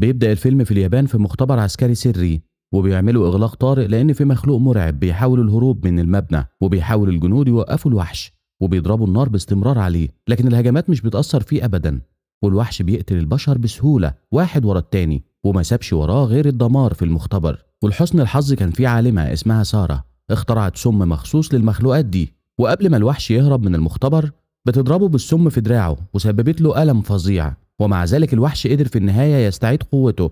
بيبدأ الفيلم في اليابان في مختبر عسكري سري وبيعملوا إغلاق طارئ لأن في مخلوق مرعب بيحاول الهروب من المبنى وبيحاول الجنود يوقفوا الوحش وبيضربوا النار باستمرار عليه لكن الهجمات مش بتأثر فيه أبدا والوحش بيقتل البشر بسهولة واحد ورا التاني وما سابش وراه غير الدمار في المختبر ولحسن الحظ كان في عالمة اسمها سارة اخترعت سم مخصوص للمخلوقات دي وقبل ما الوحش يهرب من المختبر بتضربه بالسم في دراعه وسببت له ألم فظيع ومع ذلك الوحش قدر في النهاية يستعيد قوته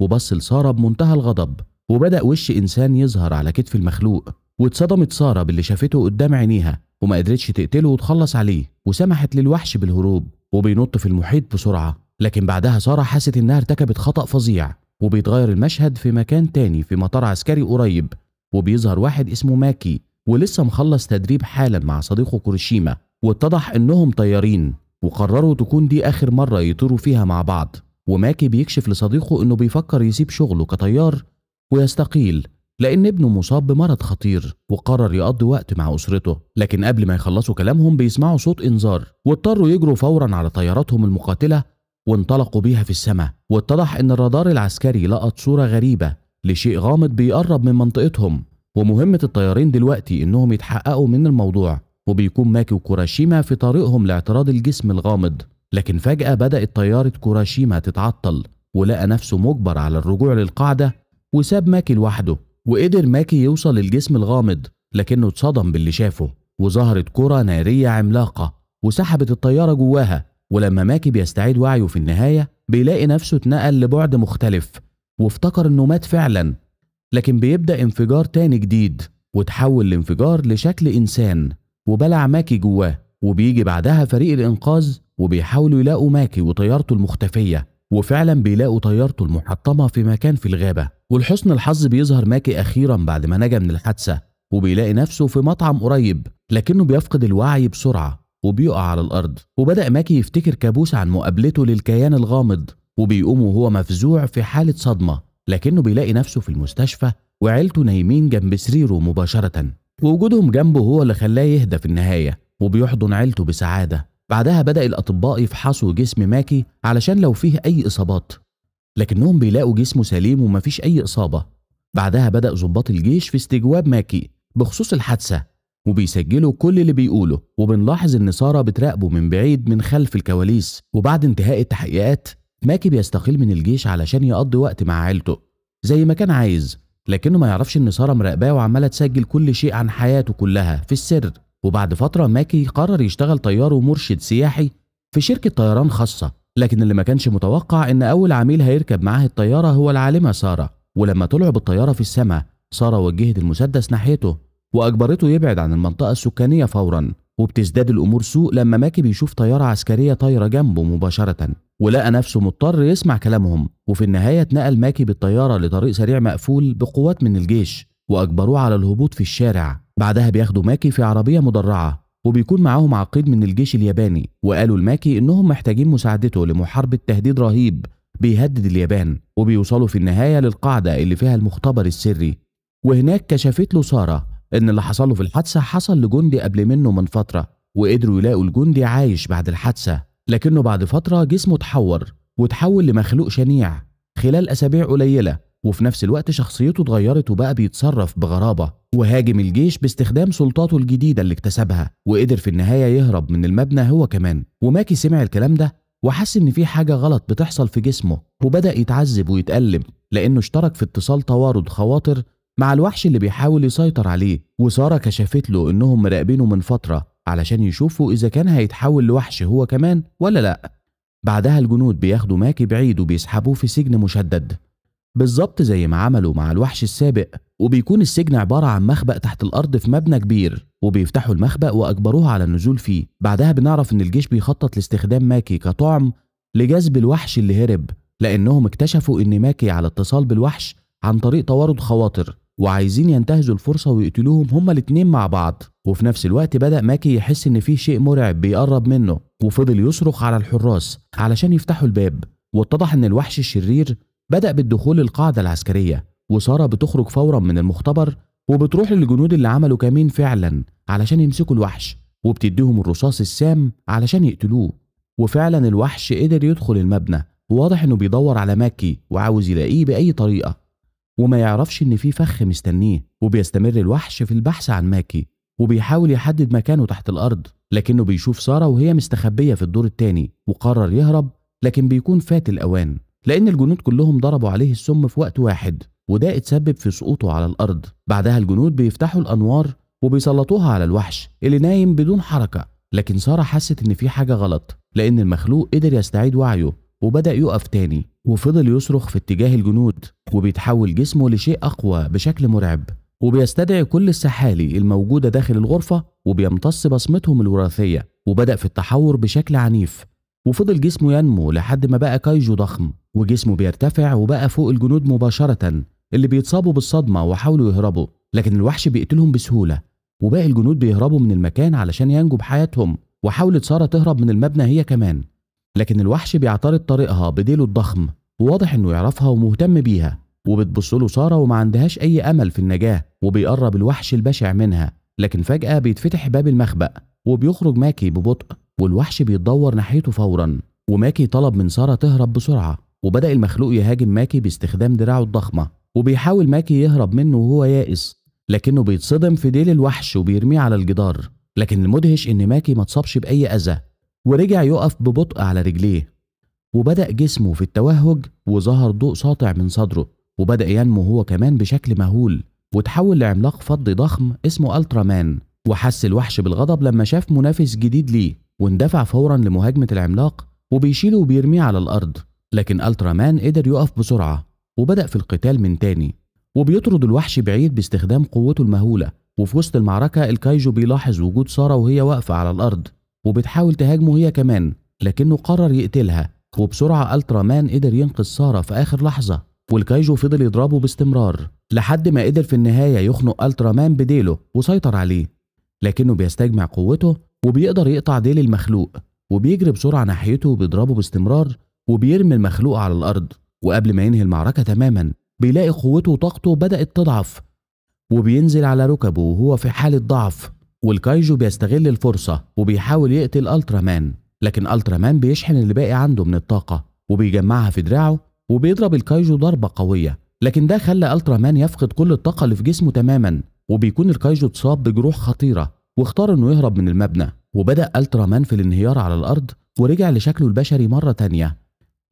وبص لسارة بمنتهى الغضب وبدأ وش إنسان يظهر على كتف المخلوق واتصدمت سارة باللي شافته قدام عينيها وما قدرتش تقتله وتخلص عليه وسمحت للوحش بالهروب وبينط في المحيط بسرعة لكن بعدها سارة حست إنها ارتكبت خطأ فظيع وبيتغير المشهد في مكان تاني في مطار عسكري قريب وبيظهر واحد اسمه ماكي ولسه مخلص تدريب حالا مع صديقه كوريشيما واتضح إنهم طيارين وقرروا تكون دي آخر مرة يطيروا فيها مع بعض وماكي بيكشف لصديقه إنه بيفكر يسيب شغله كطيار ويستقيل لأن ابنه مصاب بمرض خطير وقرر يقضي وقت مع أسرته لكن قبل ما يخلصوا كلامهم بيسمعوا صوت إنذار واضطروا يجروا فورا على طياراتهم المقاتلة وانطلقوا بيها في السماء واتضح إن الرادار العسكري لقط صورة غريبة لشيء غامض بيقرب من منطقتهم ومهمة الطيارين دلوقتي إنهم يتحققوا من الموضوع وبيكون ماكي وكوراشيما في طريقهم لاعتراض الجسم الغامض لكن فجأة بدأت طيارة كوراشيما تتعطل ولقى نفسه مجبر على الرجوع للقاعدة وساب ماكي لوحده وقدر ماكي يوصل للجسم الغامض لكنه اتصدم باللي شافه وظهرت كرة نارية عملاقة وسحبت الطيارة جواها ولما ماكي بيستعيد وعيه في النهاية بيلاقي نفسه اتنقل لبعد مختلف وافتكر انه مات فعلا لكن بيبدأ انفجار تاني جديد وتحول الانفجار لشكل إنسان وبلع ماكي جواه وبيجي بعدها فريق الإنقاذ وبيحاولوا يلاقوا ماكي وطيارته المختفية وفعلا بيلاقوا طيارته المحطمة في مكان في الغابة ولحسن الحظ بيظهر ماكي أخيرا بعد ما نجا من الحادثة وبيلاقي نفسه في مطعم قريب لكنه بيفقد الوعي بسرعة وبيقع على الأرض وبدأ ماكي يفتكر كابوس عن مقابلته للكيان الغامض وبيقوم وهو مفزوع في حالة صدمة لكنه بيلاقي نفسه في المستشفى وعيلته نايمين جنب سريره مباشرة ووجودهم جنبه هو اللي خلاه يهدى في النهاية وبيحضن عيلته بسعادة بعدها بدأ الأطباء يفحصوا جسم ماكي علشان لو فيه أي إصابات لكنهم بيلاقوا جسمه سليم ومفيش أي إصابة بعدها بدأ ضباط الجيش في استجواب ماكي بخصوص الحادثة وبيسجلوا كل اللي بيقوله وبنلاحظ إن سارة بتراقبه من بعيد من خلف الكواليس وبعد انتهاء التحقيقات ماكي بيستقيل من الجيش علشان يقضي وقت مع عيلته زي ما كان عايز لكنه ما يعرفش ان ساره مراقباه وعماله تسجل كل شيء عن حياته كلها في السر وبعد فتره ماكي قرر يشتغل طيار ومرشد سياحي في شركه طيران خاصه لكن اللي ما كانش متوقع ان اول عميل هيركب معاه الطياره هو العالمه ساره ولما طلعوا بالطياره في السماء ساره وجهت المسدس ناحيته واجبرته يبعد عن المنطقه السكانيه فورا وبتزداد الأمور سوء لما ماكي بيشوف طيارة عسكرية طايرة جنبه مباشرة ولقى نفسه مضطر يسمع كلامهم وفي النهاية اتنقل ماكي بالطيارة لطريق سريع مقفول بقوات من الجيش وأجبروه على الهبوط في الشارع بعدها بياخدوا ماكي في عربية مدرعة وبيكون معاهم عقيد من الجيش الياباني وقالوا لماكي إنهم محتاجين مساعدته لمحاربة تهديد رهيب بيهدد اليابان وبيوصلوا في النهاية للقاعدة اللي فيها المختبر السري وهناك كشفت له سارة إن اللي حصل له في الحادثة حصل لجندي قبل منه من فترة وقدروا يلاقوا الجندي عايش بعد الحادثة لكنه بعد فترة جسمه اتحور وتحول لمخلوق شنيع خلال أسابيع قليلة وفي نفس الوقت شخصيته اتغيرت وبقى بيتصرف بغرابة وهاجم الجيش باستخدام سلطاته الجديدة اللي اكتسبها وقدر في النهاية يهرب من المبنى هو كمان وماكي سمع الكلام ده وحس إن في حاجة غلط بتحصل في جسمه وبدأ يتعذب ويتألم لأنه اشترك في اتصال توارد خواطر مع الوحش اللي بيحاول يسيطر عليه وسارة كشفت له إنهم مراقبينه من فترة علشان يشوفوا إذا كان هيتحول لوحش هو كمان ولا لأ بعدها الجنود بياخدوا ماكي بعيد وبيسحبوه في سجن مشدد بالظبط زي ما عملوا مع الوحش السابق وبيكون السجن عبارة عن مخبأ تحت الأرض في مبنى كبير وبيفتحوا المخبأ وأجبروه على النزول فيه بعدها بنعرف إن الجيش بيخطط لاستخدام ماكي كطعم لجذب الوحش اللي هرب لأنهم اكتشفوا إن ماكي على اتصال بالوحش عن طريق توارد خواطر وعايزين ينتهزوا الفرصة ويقتلوهم هما الاتنين مع بعض وفي نفس الوقت بدأ ماكي يحس إن في شيء مرعب بيقرب منه وفضل يصرخ على الحراس علشان يفتحوا الباب واتضح إن الوحش الشرير بدأ بالدخول القاعدة العسكرية وسارة بتخرج فورا من المختبر وبتروح للجنود اللي عملوا كمين فعلا علشان يمسكوا الوحش وبتديهم الرصاص السام علشان يقتلوه وفعلا الوحش قدر يدخل المبنى وواضح انه بيدور على ماكي وعاوز يلاقيه بأي طريقة وما يعرفش إن في فخ مستنيه وبيستمر الوحش في البحث عن ماكي وبيحاول يحدد مكانه تحت الأرض لكنه بيشوف سارة وهي مستخبية في الدور الثاني وقرر يهرب لكن بيكون فات الأوان لأن الجنود كلهم ضربوا عليه السم في وقت واحد وده اتسبب في سقوطه على الأرض بعدها الجنود بيفتحوا الأنوار وبيسلطوها على الوحش اللي نايم بدون حركة لكن سارة حست إن في حاجة غلط لأن المخلوق قدر يستعيد وعيه وبدأ يقف تاني وفضل يصرخ في اتجاه الجنود وبيتحول جسمه لشيء أقوى بشكل مرعب وبيستدعي كل السحالي الموجودة داخل الغرفة وبيمتص بصمتهم الوراثية وبدأ في التحور بشكل عنيف وفضل جسمه ينمو لحد ما بقى كايجو ضخم وجسمه بيرتفع وبقى فوق الجنود مباشرة اللي بيتصابوا بالصدمة وحاولوا يهربوا لكن الوحش بيقتلهم بسهولة وباقي الجنود بيهربوا من المكان علشان ينجوا بحياتهم وحاولت سارة تهرب من المبنى هي كمان لكن الوحش بيعترض طريقها بديله الضخم وواضح انه يعرفها ومهتم بيها وبتبص له ساره وما عندهاش اي امل في النجاه وبيقرب الوحش البشع منها لكن فجاه بيتفتح باب المخبأ وبيخرج ماكي ببطء والوحش بيتدور ناحيته فورا وماكي طلب من ساره تهرب بسرعه وبدأ المخلوق يهاجم ماكي باستخدام دراعه الضخمه وبيحاول ماكي يهرب منه وهو يائس لكنه بيتصدم في ديل الوحش وبيرميه على الجدار لكن المدهش ان ماكي ما اتصابش باي اذى ورجع يقف ببطء على رجليه وبدأ جسمه في التوهج وظهر ضوء ساطع من صدره وبدأ ينمو هو كمان بشكل مهول وتحول لعملاق فضي ضخم اسمه ألترامان وحس الوحش بالغضب لما شاف منافس جديد ليه واندفع فورا لمهاجمة العملاق وبيشيله وبيرميه على الأرض لكن ألترامان قدر يقف بسرعة وبدأ في القتال من تاني وبيطرد الوحش بعيد باستخدام قوته المهولة وفي وسط المعركة الكايجو بيلاحظ وجود سارة وهي واقفة على الأرض وبتحاول تهاجمه هي كمان لكنه قرر يقتلها وبسرعة ألترا مان قدر ينقذ سارة في آخر لحظة والكايجو فضل يضربه باستمرار لحد ما قدر في النهاية يخنق ألترا مان بديله وسيطر عليه لكنه بيستجمع قوته وبيقدر يقطع ديل المخلوق وبيجري بسرعة ناحيته وبيضربه باستمرار وبيرمي المخلوق على الأرض وقبل ما ينهي المعركة تماما بيلاقي قوته وطاقته بدأت تضعف وبينزل على ركبه وهو في حالة ضعف والكايجو بيستغل الفرصة وبيحاول يقتل الترا مان لكن الترا مان بيشحن اللي باقي عنده من الطاقة وبيجمعها في دراعه وبيضرب الكايجو ضربة قوية لكن ده خلى الترا مان يفقد كل الطاقة اللي في جسمه تماما وبيكون الكايجو اتصاب بجروح خطيرة واختار انه يهرب من المبنى وبدأ الترا مان في الانهيار على الأرض ورجع لشكله البشري مرة تانية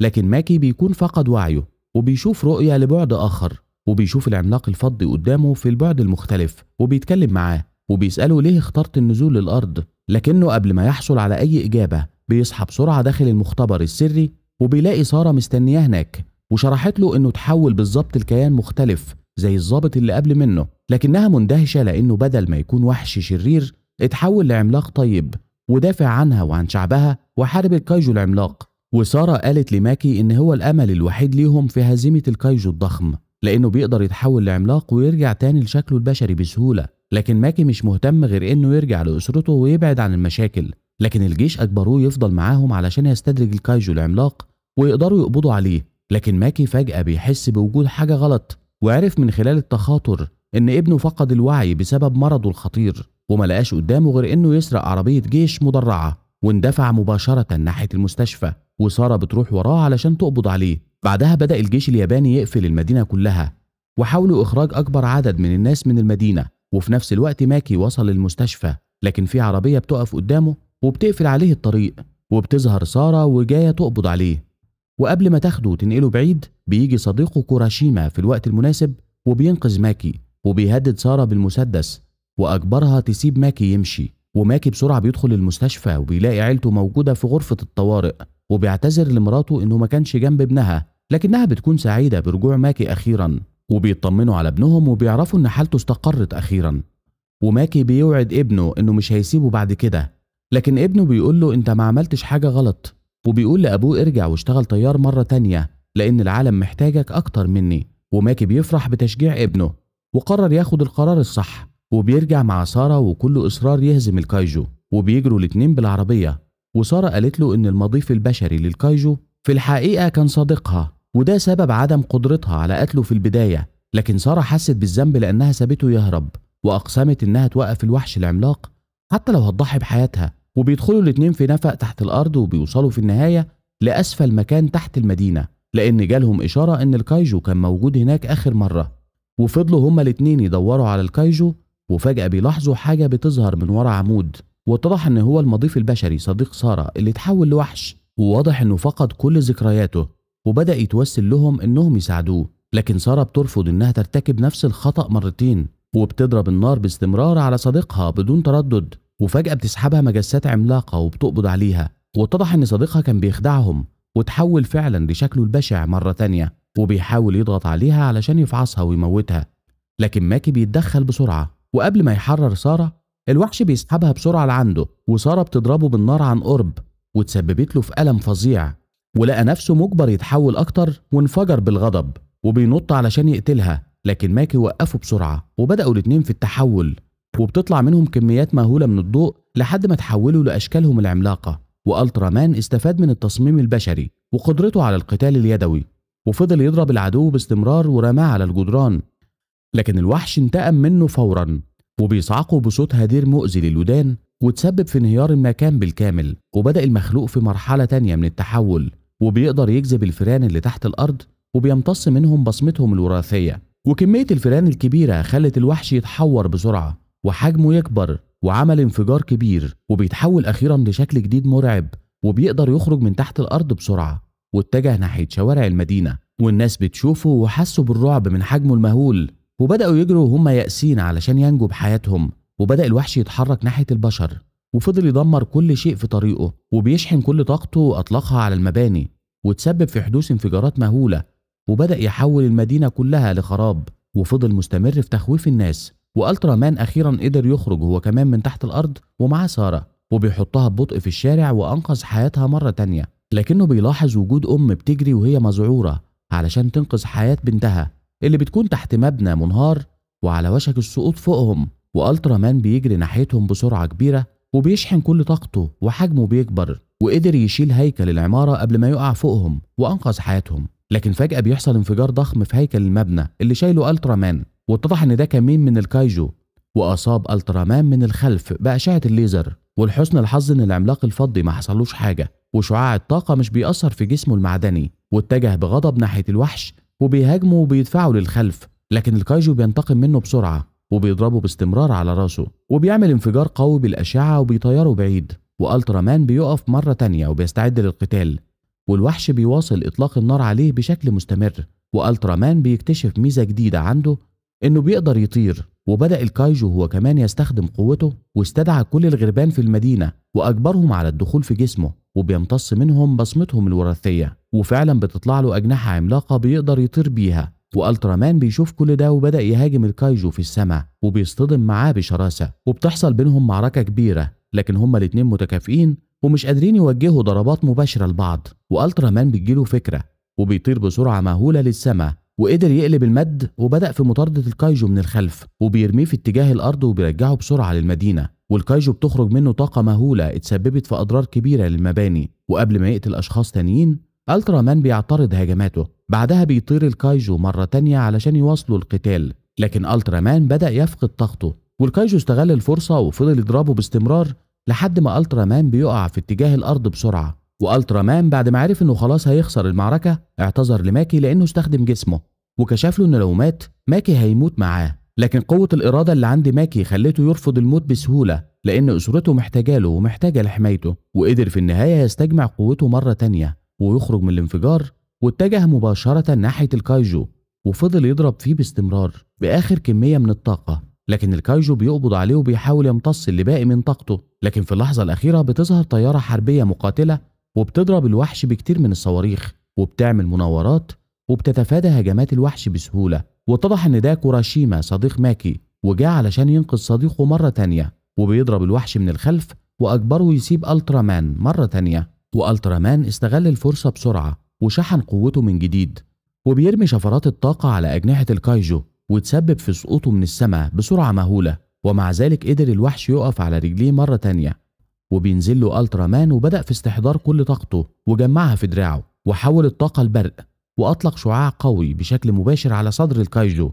لكن ماكي بيكون فقد وعيه وبيشوف رؤية لبعد آخر وبيشوف العملاق الفضي قدامه في البعد المختلف وبيتكلم معاه وبيسأله ليه اخترت النزول للأرض لكنه قبل ما يحصل على أي إجابة بيصحى بسرعة داخل المختبر السري وبيلاقي سارة مستنياه هناك وشرحت له إنه تحول بالظبط لكيان مختلف زي الظابط اللي قبل منه لكنها مندهشة لأنه بدل ما يكون وحش شرير اتحول لعملاق طيب ودافع عنها وعن شعبها وحارب الكايجو العملاق وسارة قالت لماكي إن هو الأمل الوحيد ليهم في هزيمة الكايجو الضخم لأنه بيقدر يتحول لعملاق ويرجع تاني لشكله البشري بسهولة لكن ماكي مش مهتم غير انه يرجع لاسرته ويبعد عن المشاكل لكن الجيش اجبروه يفضل معاهم علشان يستدرج الكايجو العملاق ويقدروا يقبضوا عليه لكن ماكي فجأة بيحس بوجود حاجة غلط وعرف من خلال التخاطر ان ابنه فقد الوعي بسبب مرضه الخطير وما لقاش قدامه غير انه يسرق عربية جيش مدرعة واندفع مباشرة ناحية المستشفى وسارة بتروح وراه علشان تقبض عليه بعدها بدأ الجيش الياباني يقفل المدينة كلها وحاولوا إخراج أكبر عدد من الناس من المدينة وفي نفس الوقت ماكي وصل المستشفى لكن في عربية بتقف قدامه وبتقفل عليه الطريق وبتظهر سارة وجاية تقبض عليه وقبل ما تاخده وتنقله بعيد بيجي صديقه كوراشيما في الوقت المناسب وبينقذ ماكي وبيهدد سارة بالمسدس وأجبرها تسيب ماكي يمشي وماكي بسرعة بيدخل المستشفى وبيلاقي عيلته موجودة في غرفة الطوارئ وبيعتذر لمراته إنه ما كانش جنب ابنها لكنها بتكون سعيدة برجوع ماكي أخيرا وبيطمنوا على ابنهم وبيعرفوا ان حالته استقرت اخيرا وماكي بيوعد ابنه انه مش هيسيبه بعد كده لكن ابنه بيقول له انت ما عملتش حاجه غلط وبيقول لابوه ارجع واشتغل طيار مره تانية لان العالم محتاجك اكتر مني وماكي بيفرح بتشجيع ابنه وقرر ياخد القرار الصح وبيرجع مع سارة وكل إصرار يهزم الكايجو وبيجروا الاتنين بالعربية وسارة قالت له إن المضيف البشري للكايجو في الحقيقة كان صديقها وده سبب عدم قدرتها على قتله في البداية لكن سارة حست بالذنب لأنها سابته يهرب وأقسمت إنها توقف الوحش العملاق حتى لو هتضحي بحياتها وبيدخلوا الاتنين في نفق تحت الأرض وبيوصلوا في النهاية لأسفل مكان تحت المدينة لأن جالهم إشارة إن الكايجو كان موجود هناك آخر مرة وفضلوا هما الاتنين يدوروا على الكايجو وفجأة بيلاحظوا حاجة بتظهر من ورا عمود واتضح إن هو المضيف البشري صديق سارة اللي اتحول لوحش وواضح إنه فقد كل ذكرياته وبدأ يتوسل لهم إنهم يساعدوه لكن سارة بترفض إنها ترتكب نفس الخطأ مرتين وبتضرب النار باستمرار على صديقها بدون تردد وفجأة بتسحبها مجسات عملاقة وبتقبض عليها واتضح إن صديقها كان بيخدعهم وتحول فعلا لشكله البشع مرة تانية وبيحاول يضغط عليها علشان يفعصها ويموتها لكن ماكي بيتدخل بسرعة وقبل ما يحرر سارة الوحش بيسحبها بسرعة لعنده وسارة بتضربه بالنار عن قرب وتسببت له في ألم فظيع ولقى نفسه مجبر يتحول أكتر وانفجر بالغضب وبينط علشان يقتلها لكن ماكي وقفه بسرعة وبدأوا الاتنين في التحول وبتطلع منهم كميات مهولة من الضوء لحد ما تحولوا لأشكالهم العملاقة وألترا مان استفاد من التصميم البشري وقدرته على القتال اليدوي وفضل يضرب العدو باستمرار ورماه على الجدران لكن الوحش انتقم منه فورا وبيصعقه بصوت هدير مؤذي للودان وتسبب في انهيار المكان بالكامل وبدأ المخلوق في مرحلة تانية من التحول وبيقدر يجذب الفئران اللي تحت الأرض وبيمتص منهم بصمتهم الوراثية وكمية الفئران الكبيرة خلت الوحش يتحور بسرعة وحجمه يكبر وعمل انفجار كبير وبيتحول أخيرا لشكل جديد مرعب وبيقدر يخرج من تحت الأرض بسرعة واتجه ناحية شوارع المدينة والناس بتشوفه وحسوا بالرعب من حجمه المهول وبدأوا يجروا وهم يأسين علشان ينجوا بحياتهم وبدأ الوحش يتحرك ناحية البشر وفضل يدمر كل شيء في طريقه وبيشحن كل طاقته وأطلقها على المباني وتسبب في حدوث انفجارات مهولة وبدأ يحول المدينة كلها لخراب وفضل مستمر في تخويف الناس والترا مان أخيرا قدر يخرج هو كمان من تحت الأرض ومعاه سارة وبيحطها ببطء في الشارع وأنقذ حياتها مرة تانية لكنه بيلاحظ وجود أم بتجري وهي مذعورة علشان تنقذ حياة بنتها اللي بتكون تحت مبنى منهار وعلى وشك السقوط فوقهم والترا مان بيجري ناحيتهم بسرعة كبيرة وبيشحن كل طاقته وحجمه بيكبر وقدر يشيل هيكل العمارة قبل ما يقع فوقهم وأنقذ حياتهم لكن فجأة بيحصل انفجار ضخم في هيكل المبنى اللي شايله ألترا مان واتضح إن ده كان مين من الكايجو وأصاب ألترا مان من الخلف بأشعة الليزر ولحسن الحظ إن العملاق الفضي ما حصلوش حاجة وشعاع الطاقة مش بيأثر في جسمه المعدني واتجه بغضب ناحية الوحش وبيهاجمه وبيدفعه للخلف لكن الكايجو بينتقم منه بسرعة وبيضربه باستمرار على راسه وبيعمل انفجار قوي بالأشعة وبيطيره بعيد والترا مان بيقف مرة تانية وبيستعد للقتال والوحش بيواصل إطلاق النار عليه بشكل مستمر والترا مان بيكتشف ميزة جديدة عنده إنه بيقدر يطير وبدأ الكايجو هو كمان يستخدم قوته واستدعى كل الغربان في المدينة وأجبرهم على الدخول في جسمه وبيمتص منهم بصمتهم الوراثية وفعلا بتطلع له أجنحة عملاقة بيقدر يطير بيها والترامان بيشوف كل ده وبدا يهاجم الكايجو في السماء وبيصطدم معاه بشراسه وبتحصل بينهم معركه كبيره لكن هما الاتنين متكافئين ومش قادرين يوجهوا ضربات مباشره لبعض والترامان بتجيله فكره وبيطير بسرعه مهوله للسماء وقدر يقلب المد وبدا في مطارده الكايجو من الخلف وبيرميه في اتجاه الارض وبيرجعه بسرعه للمدينه والكايجو بتخرج منه طاقه مهوله اتسببت في اضرار كبيره للمباني وقبل ما يقتل اشخاص تانيين الترا مان بيعترض هجماته بعدها بيطير الكايجو مرة تانية علشان يواصلوا القتال لكن الترا مان بدأ يفقد طاقته والكايجو استغل الفرصة وفضل يضربه باستمرار لحد ما الترا مان بيقع في اتجاه الأرض بسرعة والترا مان بعد ما عرف انه خلاص هيخسر المعركة اعتذر لماكي لأنه استخدم جسمه وكشف له انه لو مات ماكي هيموت معاه لكن قوة الإرادة اللي عند ماكي خلته يرفض الموت بسهولة لأن أسرته محتاجة له ومحتاجة لحمايته وقدر في النهاية يستجمع قوته مرة تانية ويخرج من الانفجار واتجه مباشرة ناحية الكايجو وفضل يضرب فيه باستمرار بآخر كمية من الطاقة لكن الكايجو بيقبض عليه وبيحاول يمتص اللي باقي من طاقته لكن في اللحظة الأخيرة بتظهر طيارة حربية مقاتلة وبتضرب الوحش بكتير من الصواريخ وبتعمل مناورات وبتتفادى هجمات الوحش بسهولة واتضح إن ده كوراشيما صديق ماكي وجاء علشان ينقذ صديقه مرة تانية وبيضرب الوحش من الخلف وأجبره يسيب ألترا مان مرة تانية والترامان استغل الفرصة بسرعة وشحن قوته من جديد وبيرمي شفرات الطاقة على أجنحة الكايجو وتسبب في سقوطه من السماء بسرعة مهولة ومع ذلك قدر الوحش يقف على رجليه مرة تانية وبينزل له الترامان وبدأ في استحضار كل طاقته وجمعها في دراعه وحول الطاقة لبرق وأطلق شعاع قوي بشكل مباشر على صدر الكايجو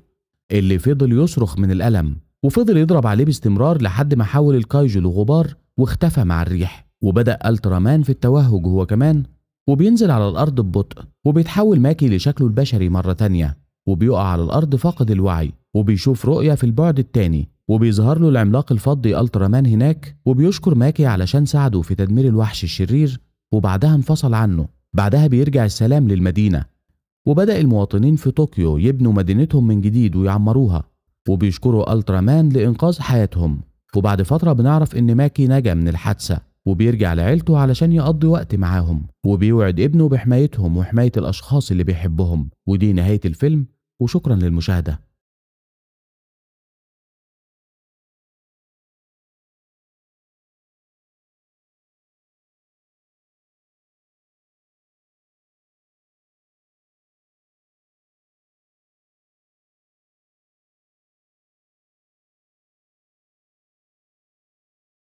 اللي فضل يصرخ من الألم وفضل يضرب عليه باستمرار لحد ما حول الكايجو لغبار واختفى مع الريح وبدأ الترامان في التوهج هو كمان وبينزل على الأرض ببطء وبيتحول ماكي لشكله البشري مرة تانية وبيقع على الأرض فاقد الوعي وبيشوف رؤية في البعد التاني وبيظهر له العملاق الفضي الترامان هناك وبيشكر ماكي علشان ساعده في تدمير الوحش الشرير وبعدها انفصل عنه بعدها بيرجع السلام للمدينة وبدأ المواطنين في طوكيو يبنوا مدينتهم من جديد ويعمروها وبيشكروا الترامان لإنقاذ حياتهم وبعد فترة بنعرف إن ماكي نجا من الحادثة وبيرجع لعيلته علشان يقضي وقت معاهم وبيوعد ابنه بحمايتهم وحماية الأشخاص اللي بيحبهم ودي نهاية الفيلم وشكرا للمشاهدة